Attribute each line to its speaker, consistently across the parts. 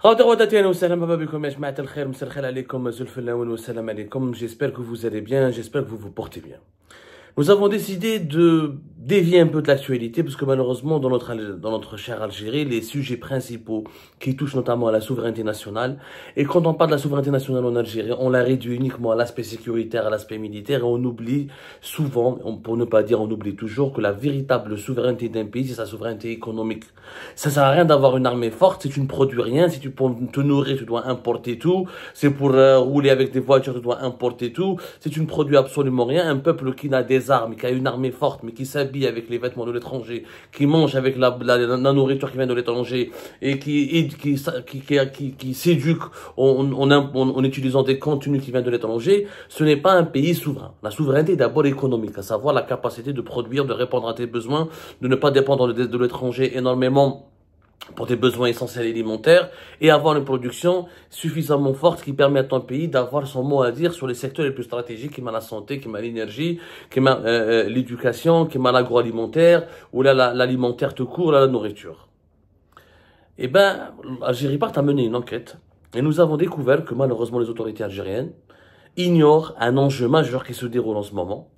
Speaker 1: J'espère que vous allez bien, j'espère que vous vous portez bien. Nous avons décidé de dévier un peu de l'actualité, parce que malheureusement, dans notre, dans notre chère Algérie, les sujets principaux qui touchent notamment à la souveraineté nationale, et quand on parle de la souveraineté nationale en Algérie, on la réduit uniquement à l'aspect sécuritaire, à l'aspect militaire, et on oublie souvent, pour ne pas dire on oublie toujours, que la véritable souveraineté d'un pays, c'est sa souveraineté économique. Ça sert à rien d'avoir une armée forte si tu ne produis rien, si tu pour te nourrir, tu dois importer tout, c'est pour euh, rouler avec des voitures, tu dois importer tout, si tu ne produis absolument rien, un peuple qui n'a des armes, qui a une armée forte, mais qui s'habille avec les vêtements de l'étranger, qui mange avec la, nourriture qui vient de l'étranger, et qui, s'éduque en, utilisant des contenus qui viennent de l'étranger, ce n'est pas un pays souverain. La souveraineté est d'abord économique, à savoir la capacité de produire, de répondre à tes besoins, de ne pas dépendre de, de l'étranger énormément pour des besoins essentiels alimentaires et avoir une production suffisamment forte qui permet à ton pays d'avoir son mot à dire sur les secteurs les plus stratégiques, qui la santé, qui l'énergie, qui euh, euh, l'éducation, qui l'agroalimentaire ou là l'alimentaire te court, là, la nourriture. Eh ben, Algérie Part a mené une enquête et nous avons découvert que malheureusement les autorités algériennes ignorent un enjeu majeur qui se déroule en ce moment.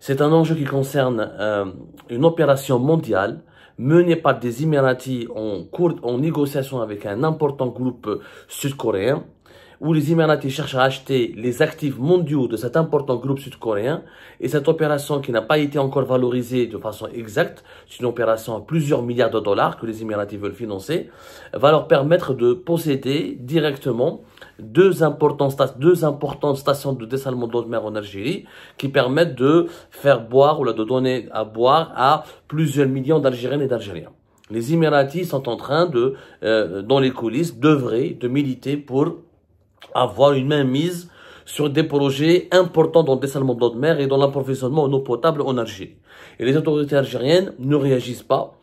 Speaker 1: C'est un enjeu qui concerne euh, une opération mondiale menée par des Émiratis en, cours, en négociation avec un important groupe sud-coréen où les Émiratis cherchent à acheter les actifs mondiaux de cet important groupe sud-coréen et cette opération qui n'a pas été encore valorisée de façon exacte, c'est une opération à plusieurs milliards de dollars que les Émiratis veulent financer, va leur permettre de posséder directement deux importantes, deux importantes stations de dessalement d'eau de mer en Algérie qui permettent de faire boire ou de donner à boire à plusieurs millions d'Algériennes et d'Algériens. Les Émiratis sont en train de, euh, dans les coulisses, d'œuvrer, de militer pour avoir une mainmise sur des projets importants dans le dessalement de l'eau de mer et dans l'approvisionnement en eau potable en Algérie. Et les autorités algériennes ne réagissent pas,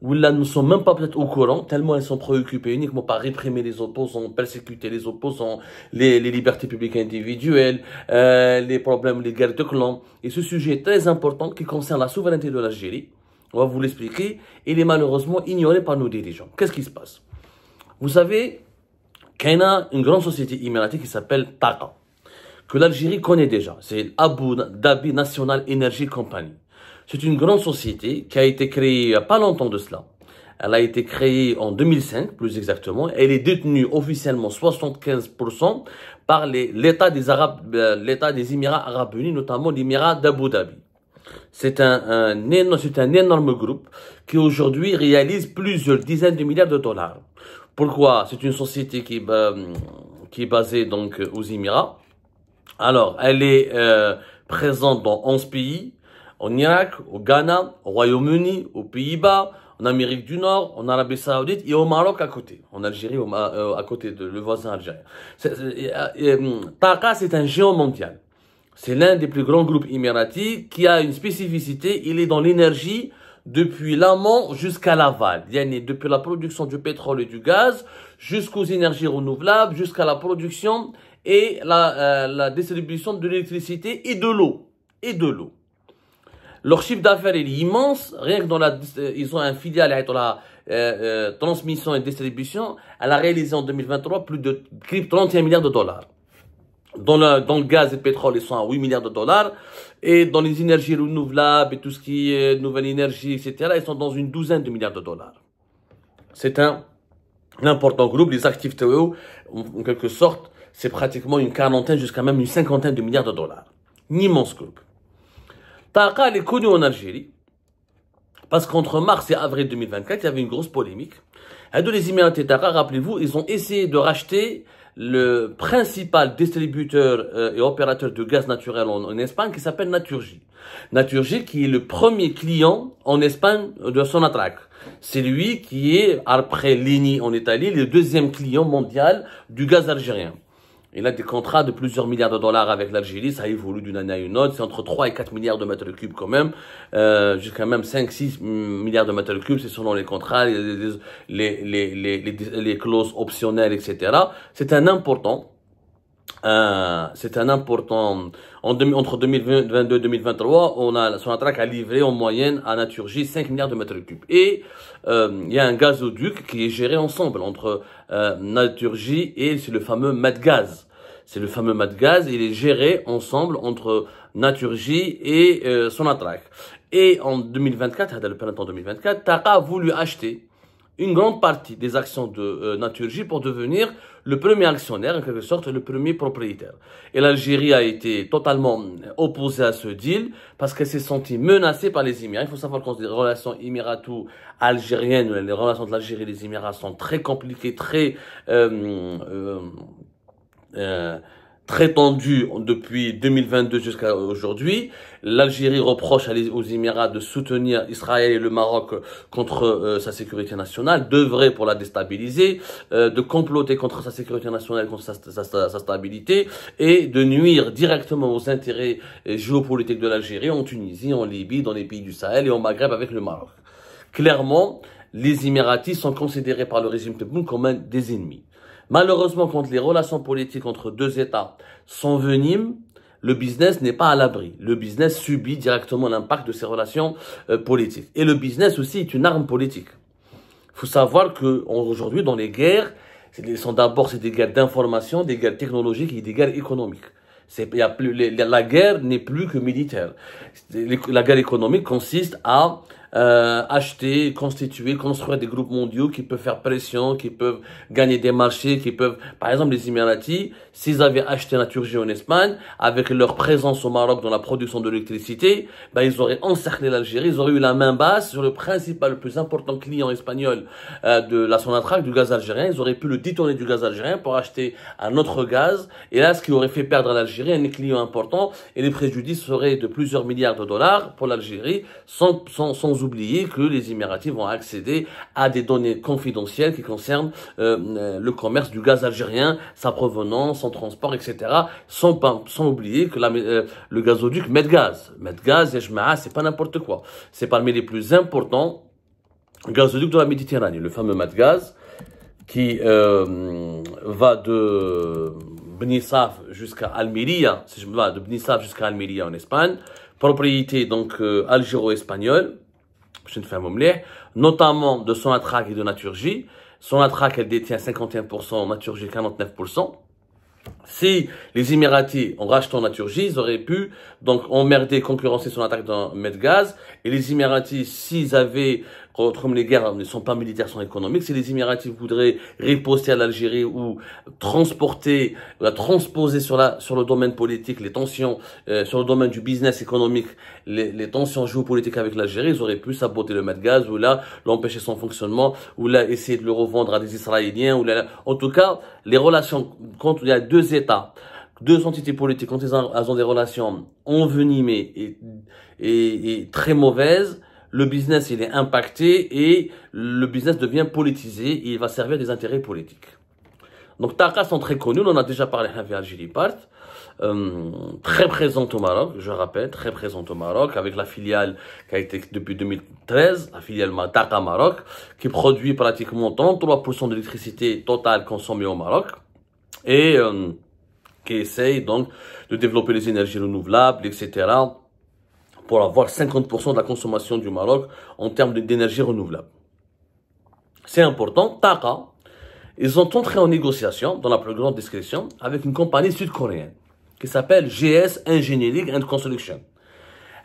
Speaker 1: ou là ne sont même pas peut-être au courant, tellement elles sont préoccupées uniquement par réprimer les opposants, persécuter les opposants, les, les libertés publiques individuelles, euh, les problèmes, les guerres de clans. Et ce sujet très important qui concerne la souveraineté de l'Algérie, on va vous l'expliquer, il est malheureusement ignoré par nos dirigeants. Qu'est-ce qui se passe Vous savez, a une grande société émiratique qui s'appelle TAQA, que l'Algérie connaît déjà. C'est Abu Dhabi National Energy Company. C'est une grande société qui a été créée il pas longtemps de cela. Elle a été créée en 2005, plus exactement. Elle est détenue officiellement 75% par l'État des Arabes, euh, des Émirats Arabes Unis, notamment l'Émirat d'Abu Dhabi. C'est un, un énorme groupe qui aujourd'hui réalise plusieurs dizaines de milliards de dollars. Pourquoi C'est une société qui, est basée donc euh, aux Émirats. Alors, elle est euh, présente dans 11 pays, Au Irak, au Ghana, au Royaume-Uni, aux Pays-Bas, en Amérique du Nord, en Arabie Saoudite et au Maroc à côté, en Algérie, euh, à côté de le voisin algérien. Hum, Taqa, c'est un géant mondial. C'est l'un des plus grands groupes émiratis qui a une spécificité, il est dans l'énergie depuis l'amont jusqu'à l'aval. Yani depuis la production du pétrole et du gaz jusqu'aux énergies renouvelables, jusqu'à la production et la, euh, distribution de l'électricité et de l'eau. Et de l'eau. Leur chiffre d'affaires est immense. Rien que dans la, euh, ils ont un filial dans la euh, transmission et distribution. Elle a réalisé en 2023 plus de 31 milliards de dollars dans le, dans le gaz et le pétrole, ils sont à 8 milliards de dollars. Et dans les énergies renouvelables et tout ce qui est nouvelle énergie, etc., ils sont dans une douzaine de milliards de dollars. C'est un, important groupe. Les actifs e, en quelque sorte, c'est pratiquement une quarantaine, jusqu'à même une cinquantaine de milliards de dollars. Un immense groupe. Taqa, elle est connue en Algérie. Parce qu'entre mars et avril 2024, il y avait une grosse polémique. Les Émirats Taqa, rappelez-vous, ils ont essayé de racheter le principal distributeur euh, et opérateur de gaz naturel en, Espagne qui s'appelle Naturgy. Naturgy qui est le premier client en Espagne de son attraque. C'est lui qui est, après Lini en Italie, le deuxième client mondial du gaz algérien. Il a des contrats de plusieurs milliards de dollars avec l'Algérie, ça évolue d'une année à une autre, c'est entre 3 et 4 milliards de mètres cubes quand même, euh, jusqu'à même 5-6 milliards de mètres cubes, c'est selon les contrats, les, les clauses optionnelles, etc. C'est un important euh, c'est un important. entre 2022 et 2023, on a, son a livré en moyenne à Naturgie 5 milliards de mètres cubes. Et euh, il y a un gazoduc qui est géré ensemble entre euh, Naturgie et le fameux Madgaz. C'est le fameux Madgaz, il est géré ensemble entre Naturgie et son Sonatrak. Et en 2024, le printemps 2024, Tara a voulu acheter une grande partie des actions de euh, Naturgy pour devenir le premier actionnaire, en quelque sorte le premier propriétaire. Et l'Algérie a été totalement opposée à ce deal parce qu'elle s'est sentie menacée par les Émirats. Il faut savoir que les relations émirato-algériennes, les relations de l'Algérie et des Émirats sont très compliquées, très... Euh, euh, euh très tendue depuis 2022 jusqu'à aujourd'hui. L'Algérie reproche aux Émirats de soutenir Israël et le Maroc contre euh, sa sécurité nationale, devrait pour la déstabiliser, euh, de comploter contre sa sécurité nationale, contre sa, stabilité, et de nuire directement aux intérêts euh, géopolitiques de l'Algérie en Tunisie, en Libye, dans les pays du Sahel et au Maghreb avec le Maroc. Clairement, les Émiratis sont considérés par le régime Tebboune comme des ennemis. Malheureusement, quand les relations politiques entre deux États s'enveniment, le business n'est pas à l'abri. Le business subit directement l'impact de ces relations euh, politiques. Et le business aussi est une arme politique. Il faut savoir que aujourd'hui, dans les guerres, ce sont d'abord des guerres d'information, des guerres technologiques et des guerres économiques. plus, la guerre n'est plus que militaire. La guerre économique consiste à euh, acheter, constituer, construire des groupes mondiaux qui peuvent faire pression, qui peuvent gagner des marchés, qui peuvent, par exemple, les Emiratis, s'ils avaient acheté la Turgie en Espagne, avec leur présence au Maroc dans la production de l'électricité, ben ils auraient encerclé l'Algérie, ils auraient eu la main basse sur le principal, le plus important client espagnol euh, de la Sonatrach, du gaz algérien, ils auraient pu le détourner du gaz algérien pour acheter un autre gaz, et là, ce qui aurait fait perdre à l'Algérie un client important, et les préjudices seraient de plusieurs milliards de dollars pour l'Algérie, sans, sans, sans oublier que les Émiratis vont accéder à des données confidentielles qui concernent euh, euh, le commerce du gaz algérien, sa provenance, son transport, etc. Sans, sans oublier que la, euh, le gazoduc Medgaz, Medgaz, Jmaa, c'est pas n'importe quoi. C'est parmi les plus importants gazoducs de la Méditerranée, le fameux Medgaz qui va de Bnissaf jusqu'à Almeria, si je me de Bnissaf jusqu'à Almeria en Espagne, propriété donc algéro-espagnole, notamment de son attraque et de Naturgie. Son attraque, elle détient 51%, Naturgie 49%. Si les Émiratis, en rachetant Naturgie, ils auraient pu donc emmerder, concurrencer son attaque dans Medgaz. Et les Émiratis, s'ils avaient Autrement comme les guerres ne sont pas militaires, sont économiques, si les qui voudraient riposter à l'Algérie ou transporter, la transposer sur, la, sur le domaine politique les tensions, euh, sur le domaine du business économique, les, les tensions géopolitiques avec l'Algérie, ils auraient pu saboter le mat gaz ou là l'empêcher son fonctionnement ou là essayer de le revendre à des Israéliens ou là, en tout cas les relations quand il y a deux États deux entités politiques quand elles ont des relations envenimées et très mauvaises le business il est impacté et le business devient politisé et il va servir des intérêts politiques. Donc Taka sont très connus, on en a déjà parlé à hein, Part, euh, très présente au Maroc, je rappelle, très présente au Maroc, avec la filiale qui a été depuis 2013, la filiale Taka Maroc, qui produit pratiquement 33% de l'électricité totale consommée au Maroc. Et euh, qui essaye donc de développer les énergies renouvelables, etc pour avoir 50% de la consommation du Maroc en termes d'énergie renouvelable. C'est important. Taka. ils ont entré en négociation, dans la plus grande discrétion, avec une compagnie sud-coréenne qui s'appelle GS Engineering and Construction.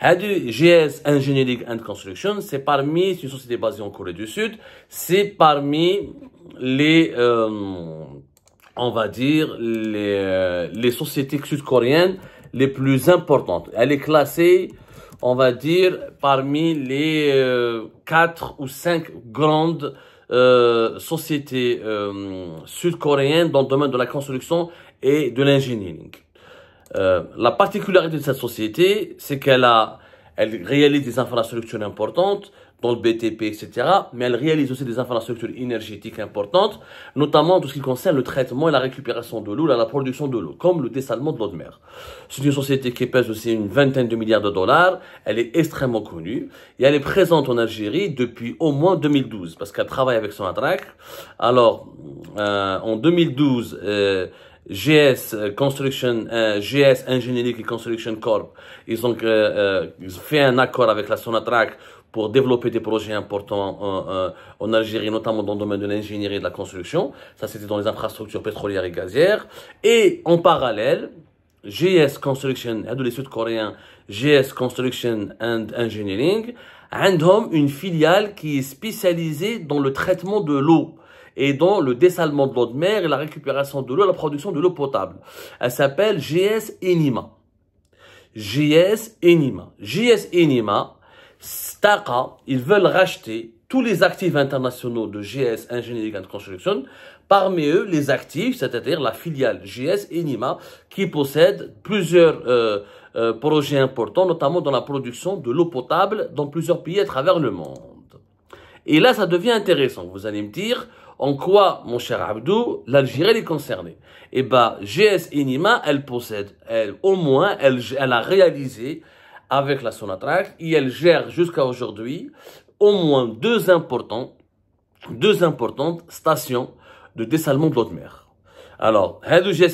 Speaker 1: GS Engineering and Construction, c'est parmi, c'est une société basée en Corée du Sud, c'est parmi les, euh, on va dire, les, euh, les sociétés sud-coréennes les plus importantes. Elle est classée on va dire, parmi les euh, quatre ou cinq grandes euh, sociétés euh, sud-coréennes dans le domaine de la construction et de l'engineering. la particularité de cette société, c'est qu'elle a, elle réalise des infrastructures importantes, dans le BTP, etc. Mais elle réalise aussi des infrastructures énergétiques importantes, notamment tout ce qui concerne le traitement et la récupération de l'eau, la production de l'eau, comme le dessalement de l'eau de mer. C'est une société qui pèse aussi une vingtaine de milliards de dollars. Elle est extrêmement connue et elle est présente en Algérie depuis au moins 2012 parce qu'elle travaille avec son Alors, euh, en 2012, euh, GS euh, Construction, euh, GS Engineering Construction Corp. Ils ont, ils fait un accord avec la Sonatrach pour développer des projets importants euh, euh, en Algérie, notamment dans le domaine de l'ingénierie et de la construction. Ça, c'était dans les infrastructures pétrolières et gazières. Et en parallèle, GS Construction, de les Sud-Coréens, GS Construction and Engineering, a une filiale qui est spécialisée dans le traitement de l'eau et dans le dessalement de l'eau de mer et la récupération de l'eau, la production de l'eau potable. Elle s'appelle GS Enima. GS Enima. GS Enima, Staka, ils veulent racheter tous les actifs internationaux de GS Engineering and Construction, parmi eux les actifs, c'est-à-dire la filiale GS Enima, qui possède plusieurs euh, euh, projets importants, notamment dans la production de l'eau potable dans plusieurs pays à travers le monde. Et là, ça devient intéressant. Vous allez me dire, en quoi, mon cher Abdou, l'Algérie est concernée Eh bien, GS Enima, elle possède, elle, au moins, elle a réalisé avec la Sonatrach et elle gère jusqu'à aujourd'hui au moins deux importantes, deux importantes stations de dessalement de l'eau de mer. Alors,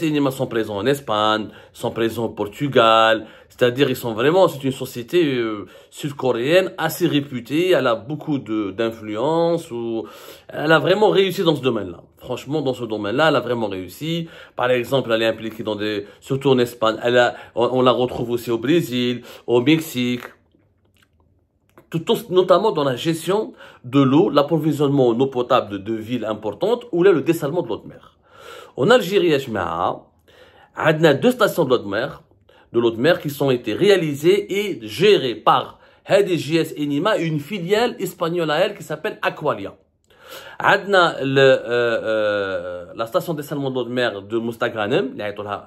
Speaker 1: Inima sont présents en Espagne, sont présents au Portugal, c'est-à-dire ils sont vraiment, c'est une société euh, sud-coréenne assez réputée, elle a beaucoup d'influence, ou elle a vraiment réussi dans ce domaine-là. Franchement, dans ce domaine-là, elle a vraiment réussi. Par exemple, elle est impliquée dans des, surtout en Espagne, elle a, on, la retrouve aussi au Brésil, au Mexique, tout notamment dans la gestion de l'eau, l'approvisionnement en eau potable de, deux villes importantes, ou là le dessalement de l'eau de mer. En Algérie, on a deux stations de l'eau de mer, de l'eau de mer qui sont été réalisées et gérées par HDJS Enima, une filiale espagnole à elle qui s'appelle Aqualia. On euh, euh, la station des de l'eau de mer de Mostagranem,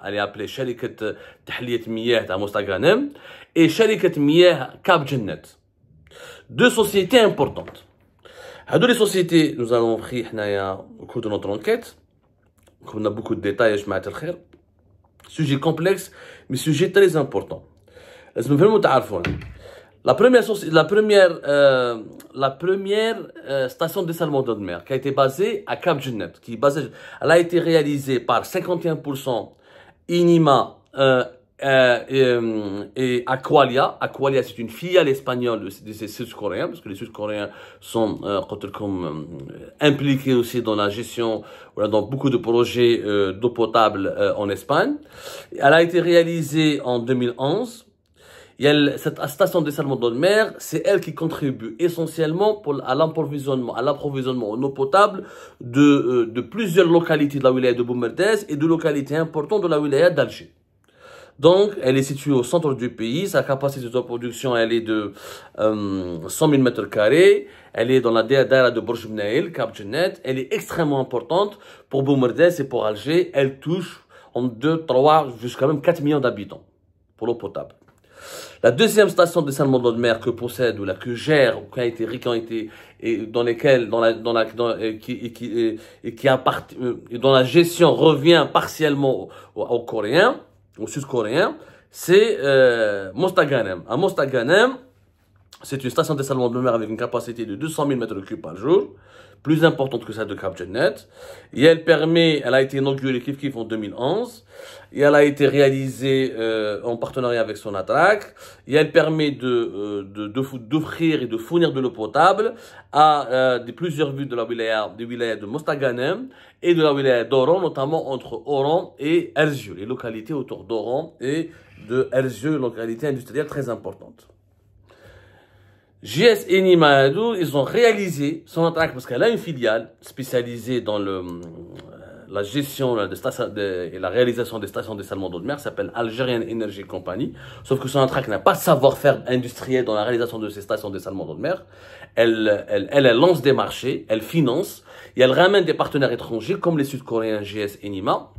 Speaker 1: elle est appelée Chaliket Tahliet Mieh à Mostagranem, et Chaliket Mieh Cap Deux sociétés importantes. Deux sociétés, nous avons pris au cours de notre enquête, on a beaucoup de détails, je m'attends Sujet complexe, mais sujet très important. La première, la première, euh, la première euh, station de dessalement de mer qui a été basée à Cap Junette, qui elle a été réalisée par 51% INIMA euh, euh, euh, et, Aqualia, Aqualia c'est une filiale espagnole des Sud-Coréens, parce que les Sud-Coréens sont euh, comme, euh, impliqués aussi dans la gestion, voilà, dans beaucoup de projets euh, d'eau potable en Espagne. Elle a été réalisée en 2011. Et cette station dessalement de mer, c'est elle qui contribue essentiellement pour, à l'approvisionnement, à l'approvisionnement en eau potable de, de plusieurs localités de la wilaya de Boumerdès et de localités importantes de la wilaya d'Alger. Donc, elle est située au centre du pays. Sa capacité de production, elle est de 100 euh, 000 mètres carrés. Elle est dans la daïra de bourg Cap Elle est extrêmement importante pour Boumerdès et pour Alger. Elle touche en 2, 3, jusqu'à même 4 millions d'habitants pour l'eau potable. La deuxième station de d'eau de mer que possède ou la que gère ou qui a été et dans lesquelles dans la dans la qui qui et, qui euh, et dont la gestion revient partiellement aux Coréens au sud-coréen, c'est euh, Mostaganem. À Mostaganem, c'est une station dessalement de mer avec une capacité de 200 000 m3 par jour, plus importante que celle de Cap jeannette Et elle permet, elle a été inaugurée Kif-Kif en 2011 et elle a été réalisée euh, en partenariat avec son Sonatrach et elle permet de euh, d'offrir et de fournir de l'eau potable à euh, plusieurs villes de la wilaya, de Mostaganem et de la wilaya d'Oran, notamment entre Oran et Erzieu, les localités autour d'Oran et de une localité industrielle très importante. JS et Nimaadou, ils ont réalisé son attaque parce qu'elle a une filiale spécialisée dans le la gestion de et la réalisation des stations salements d'eau de mer s'appelle Algerian Energy Company. Sauf que son qui n'a pas de savoir-faire industriel dans la réalisation de ces stations salements d'eau de mer. Elle, elle, elle, lance des marchés, elle finance et elle ramène des partenaires étrangers comme les Sud-Coréens GS et NIMA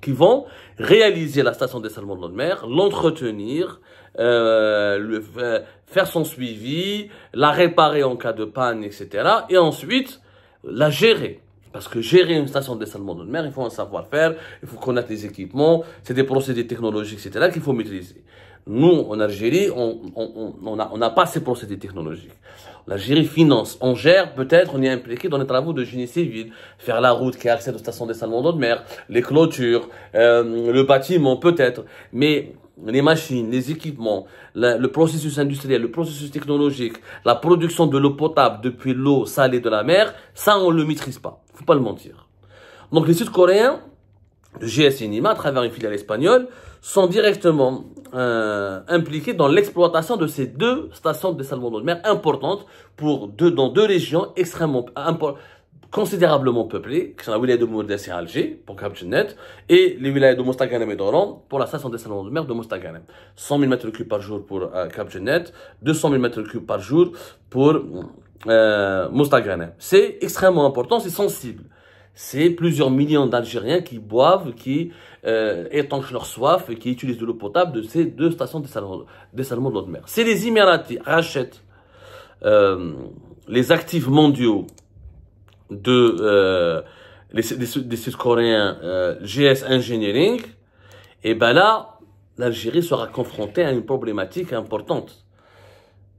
Speaker 1: qui vont réaliser la station salements d'eau de mer, l'entretenir, euh, le, faire son suivi, la réparer en cas de panne, etc. Et ensuite, la gérer. Parce que gérer une station de dessalement de mer, il faut un savoir-faire, il faut connaître les équipements, c'est des procédés technologiques, etc., qu'il faut maîtriser. Nous, en Algérie, on n'a on, on, on a pas ces procédés technologiques. L'Algérie finance, on gère, peut-être, on est impliqué dans les travaux de génie civil, faire la route qui accède aux stations de dessalement d'eau de mer, les clôtures, euh, le bâtiment, peut-être. Mais les machines, les équipements, le processus industriel, le processus technologique, la production de l'eau potable depuis l'eau salée de la mer, ça, on ne le maîtrise pas. Faut pas le mentir. Donc les Sud-Coréens, le GS Inima, à travers une filiale espagnole, sont directement euh, impliqués dans l'exploitation de ces deux stations de dessalement de mer importantes pour deux, dans deux régions extrêmement considérablement peuplées, qui sont la wilaya de Mourdes et Alger, pour Cap et les villes de Mostaganem et d'Oran, pour la station de dessalement de mer de Mostaganem. 100 000 m3 par jour pour cap Cap 200 000 m3 par jour pour... Euh, c'est extrêmement important, c'est sensible. C'est plusieurs millions d'Algériens qui boivent, qui euh, étanchent leur soif qui utilisent de l'eau potable de ces deux stations de dessalement de l'eau de mer. Si les Emiratis rachètent euh, les actifs mondiaux de les, des, Sud-Coréens GS Engineering, et ben là, l'Algérie sera confrontée à une problématique importante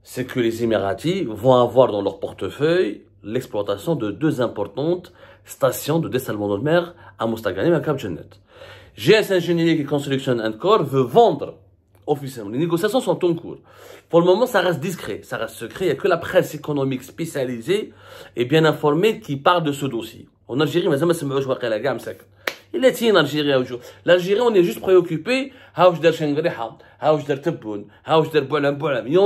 Speaker 1: c'est que les Émiratis vont avoir dans leur portefeuille l'exploitation de deux importantes stations de dessalement de mer à Mostaganem et à Cap Jeannette. GS Engineering et Construction and veut vendre officiellement. Les négociations sont en cours. Pour le moment, ça reste discret, ça reste secret. Il n'y a que la presse économique spécialisée et bien informée qui parle de ce dossier. En Algérie, mais la gamme, Il est en Algérie aujourd'hui. L'Algérie, on est juste préoccupé. Et on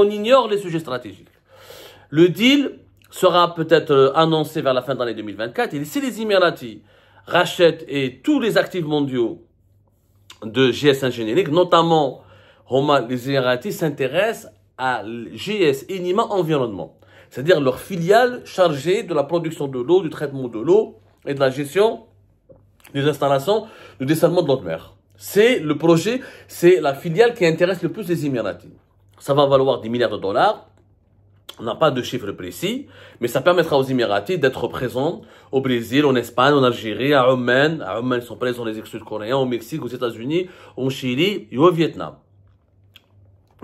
Speaker 1: ignore les sujets stratégiques. Le deal sera peut-être euh, annoncé vers la fin de l'année 2024. Et si les Emiratis rachètent et tous les actifs mondiaux de GS Engineering, notamment les Emiratis s'intéressent à GS Enima Environnement, c'est-à-dire leur filiale chargée de la production de l'eau, du traitement de l'eau et de la gestion des installations de dessalement de l'eau de mer. C'est le projet, c'est la filiale qui intéresse le plus les Émiratis. Ça va valoir 10 milliards de dollars. On n'a pas de chiffres précis, mais ça permettra aux Émiratis d'être présents au Brésil, en Espagne, en Algérie, à Oman. À Oman, ils sont présents dans les ex-coréens, au Mexique, aux États-Unis, au Chili et au Vietnam.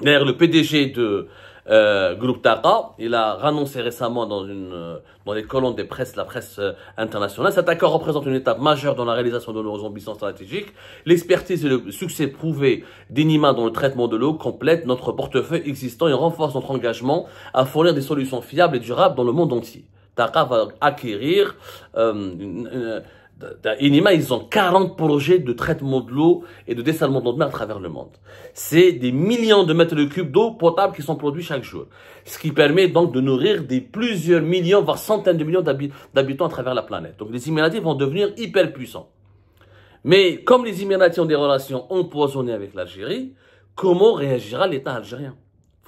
Speaker 1: D'ailleurs, le PDG de euh, groupe Taqa, il a annoncé récemment dans, une, euh, les colonnes des presses, la presse euh, internationale, cet accord représente une étape majeure dans la réalisation de nos ambitions stratégiques. L'expertise et le succès prouvé d'Enima dans le traitement de l'eau complètent notre portefeuille existant et renforce notre engagement à fournir des solutions fiables et durables dans le monde entier. Taqa va acquérir euh, une, INIMA, ils ont 40 projets de traitement de l'eau et de dessalement de de mer à travers le monde. C'est des millions de mètres cubes d'eau potable qui sont produits chaque jour. Ce qui permet donc de nourrir des plusieurs millions, voire centaines de millions d'habitants à travers la planète. Donc les Émiratis vont devenir hyper puissants. Mais comme les Émiratis ont des relations empoisonnées avec l'Algérie, comment réagira l'État algérien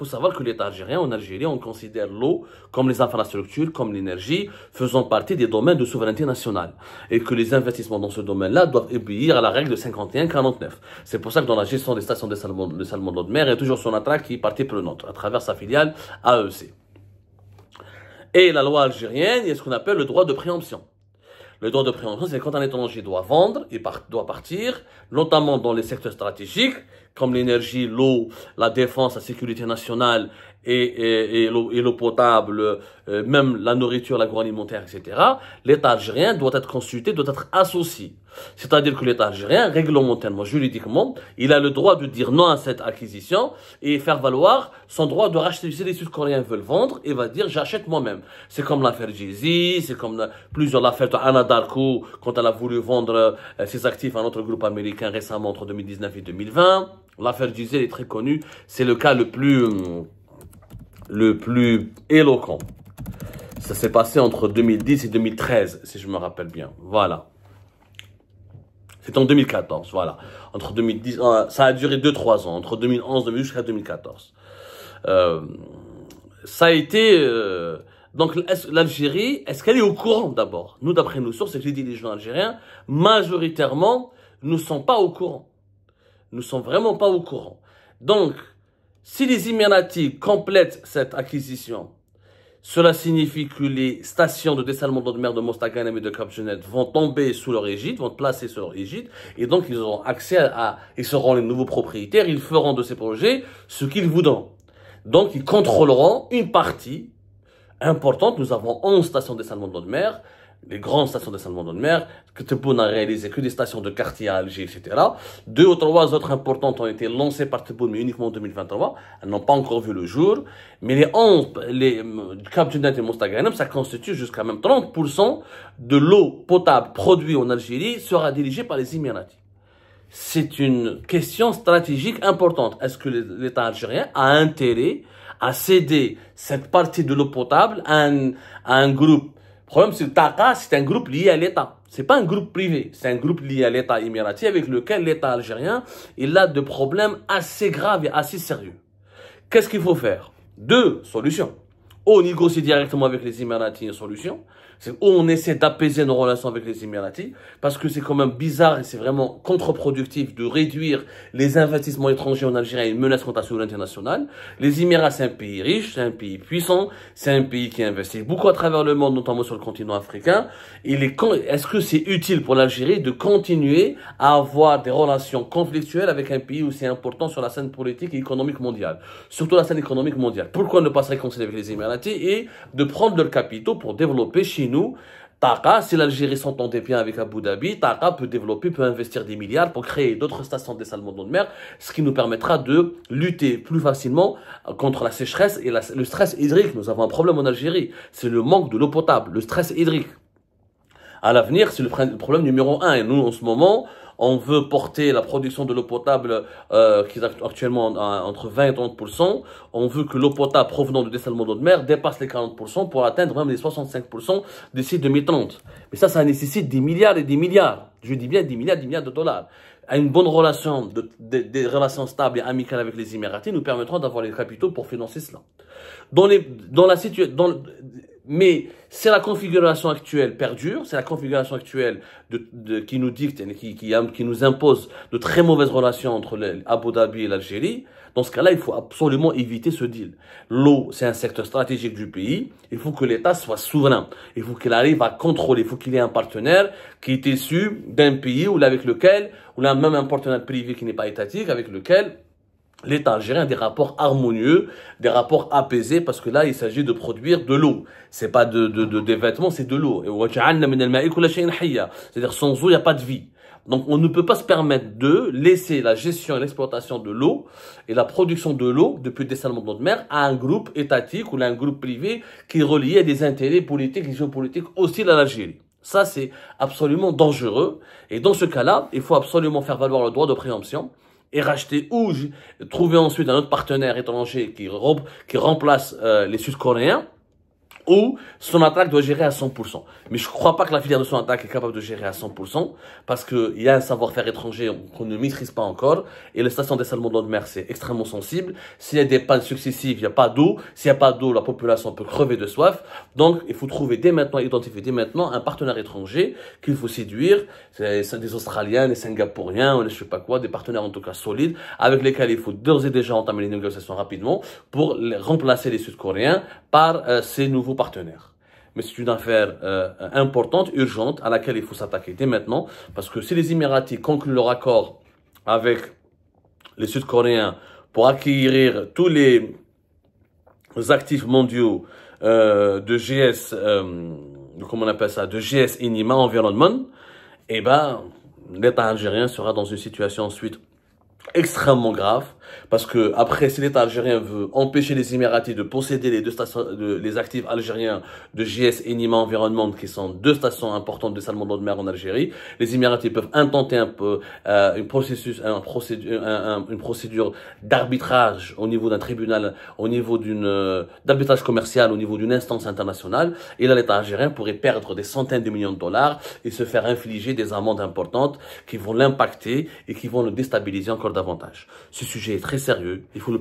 Speaker 1: faut savoir que l'État algérien, en Algérie, on considère l'eau comme les infrastructures, comme l'énergie, faisant partie des domaines de souveraineté nationale. Et que les investissements dans ce domaine-là doivent obéir à la règle de 51-49. C'est pour ça que dans la gestion des stations de salmon, de salmon de mer, il y a toujours qui est partie prenante, à travers sa filiale AEC. Et la loi algérienne, il y a ce qu'on appelle le droit de préemption. Le droit de préemption, c'est quand un étranger doit vendre, il doit partir, notamment dans les secteurs stratégiques, comme l'énergie, l'eau, la défense, la sécurité nationale et, et, et l'eau potable, euh, même la nourriture, l'agroalimentaire, etc., l'État algérien doit être consulté, doit être associé. C'est-à-dire que l'État algérien, réglementairement, juridiquement, il a le droit de dire non à cette acquisition et faire valoir son droit de racheter. Si les Sud-Coréens veulent vendre, Et va dire j'achète moi-même. C'est comme l'affaire Jay-Z, c'est comme plusieurs affaires de Anna Darko quand elle a voulu vendre euh, ses actifs à un autre groupe américain récemment entre 2019 et 2020. L'affaire Jay-Z est très connue. C'est le cas le plus... Hum, le plus éloquent. Ça s'est passé entre 2010 et 2013, si je me rappelle bien. Voilà. C'est en 2014, voilà. Entre 2010, euh, ça a duré 2-3 ans, entre 2011 jusqu'à 2014. Euh, ça a été... Euh, donc l'Algérie, est-ce qu'elle est au courant d'abord Nous, d'après nos sources, et les dirigeants algériens, majoritairement, ne sont pas au courant. Ne sommes vraiment pas au courant. Donc, si les Illuminati complètent cette acquisition, cela signifie que les stations de dessalement d'eau de mer de Mostaganem et de cap vont tomber sous leur égide, vont placer sous leur égide, et donc ils auront accès à, ils seront les nouveaux propriétaires, ils feront de ces projets ce qu'ils voudront. Donc ils contrôleront une partie importante, nous avons 11 stations de dessalement d'eau de mer, les grandes stations de salement de mer, que Tebboune n'a réalisé que des stations de quartier à Alger, etc. Deux ou trois autres importantes ont été lancées par Tebboune, mais uniquement en 2023. Elles n'ont pas encore vu le jour. Mais les 11, les euh, Cap et Mostaganem, ça constitue jusqu'à même 30% de l'eau potable produite en Algérie sera dirigée par les Émiratis. C'est une question stratégique importante. Est-ce que l'État algérien a intérêt à céder cette partie de l'eau potable à un, à un groupe problème, c'est c'est un groupe lié à l'État. C'est pas un groupe privé, c'est un groupe lié à l'État émirati avec lequel l'État algérien, il a de problèmes assez graves et assez sérieux. Qu'est-ce qu'il faut faire Deux solutions où on négocie directement avec les Émiratis une solution, c'est où on essaie d'apaiser nos relations avec les Émiratis, parce que c'est quand même bizarre et c'est vraiment contre-productif de réduire les investissements étrangers en Algérie à une menace contre la souveraineté nationale. Les Émirats, c'est un pays riche, c'est un pays puissant, c'est un pays qui investit beaucoup à travers le monde, notamment sur le continent africain. est, ce que c'est utile pour l'Algérie de continuer à avoir des relations conflictuelles avec un pays aussi important sur la scène politique et économique mondiale? Surtout la scène économique mondiale. Pourquoi ne pas se réconcilier avec les Émirats? et de prendre le capitaux pour développer chez nous Taqa, si l'Algérie s'entendait bien avec Abu Dhabi, Taqa peut développer, peut investir des milliards pour créer d'autres stations de dessalement de mer, ce qui nous permettra de lutter plus facilement contre la sécheresse et le stress hydrique. Nous avons un problème en Algérie, c'est le manque de l'eau potable, le stress hydrique. À l'avenir, c'est le problème numéro un. Et nous, en ce moment, on veut porter la production de l'eau potable euh, qui est actuellement entre 20 et 30%. On veut que l'eau potable provenant du dessalement d'eau de mer dépasse les 40% pour atteindre même les 65% d'ici 2030. Mais ça, ça nécessite des milliards et des milliards. Je dis bien des milliards, des milliards de dollars. une bonne relation, de, des relations stables et amicales avec les Émiratis nous permettront d'avoir les capitaux pour financer cela. Dans, les, dans la situation mais c'est la configuration actuelle perdure, c'est la configuration actuelle de, qui nous dicte, qui, qui, qui, nous impose de très mauvaises relations entre Abu Dhabi et l'Algérie. Dans ce cas-là, il faut absolument éviter ce deal. L'eau, c'est un secteur stratégique du pays. Il faut que l'État soit souverain. Il faut qu'il arrive à contrôler. Il faut qu'il ait un partenaire qui est issu d'un pays ou avec lequel, ou là même un partenaire privé qui n'est pas étatique, avec lequel L'État a des rapports harmonieux, des rapports apaisés, parce que là, il s'agit de produire de l'eau. C'est pas de, de, des vêtements, c'est de l'eau. C'est-à-dire, sans eau, il n'y a pas de vie. Donc, on ne peut pas se permettre de laisser la gestion et l'exploitation de l'eau et la production de l'eau depuis le dessalement de notre mer à un groupe étatique ou à un groupe privé qui est relié à des intérêts politiques et géopolitiques hostiles à l'Algérie. Ça, c'est absolument dangereux. Et dans ce cas-là, il faut absolument faire valoir le droit de préemption et racheter ou trouver ensuite un autre partenaire étranger qui, qui remplace euh, les Sud-Coréens, ou son attaque doit gérer à 100%. Mais je ne crois pas que la filière de son attaque est capable de gérer à 100% parce qu'il y a un savoir-faire étranger qu'on ne maîtrise pas encore et les stations dessalement de l'eau de mer, c'est extrêmement sensible. S'il y a des pannes successives, il n'y a pas d'eau. S'il n'y a pas d'eau, la population peut crever de soif. Donc, il faut trouver dès maintenant, identifier dès maintenant un partenaire étranger qu'il faut séduire. C'est des Australiens, des Singapouriens, des je sais pas quoi, des partenaires en tout cas solides avec lesquels il faut d'ores et déjà entamer les négociations rapidement pour les remplacer les Sud-Coréens par euh, ces nouveaux partenaires. Mais c'est une affaire euh, importante, urgente, à laquelle il faut s'attaquer dès maintenant. Parce que si les Émiratis concluent leur accord avec les Sud-Coréens pour acquérir tous les actifs mondiaux euh, de GS, euh, comment on appelle ça, de GS Inima Environment, eh ben, l'État algérien sera dans une situation ensuite extrêmement grave parce que après, si l'État algérien veut empêcher les Émiratis de posséder les deux stations, les actifs algériens de GS et Nima Environnement, qui sont deux stations importantes de salmon de mer en Algérie, les Émiratis peuvent intenter un peu euh, une processus, un procédure, une procédure d'arbitrage au niveau d'un tribunal, au niveau d'une euh, d'arbitrage commercial, au niveau d'une instance internationale. Et là, l'État algérien pourrait perdre des centaines de millions de dollars et se faire infliger des amendes importantes qui vont l'impacter et qui vont le déstabiliser encore davantage. Ce sujet très sérieux. Il faut le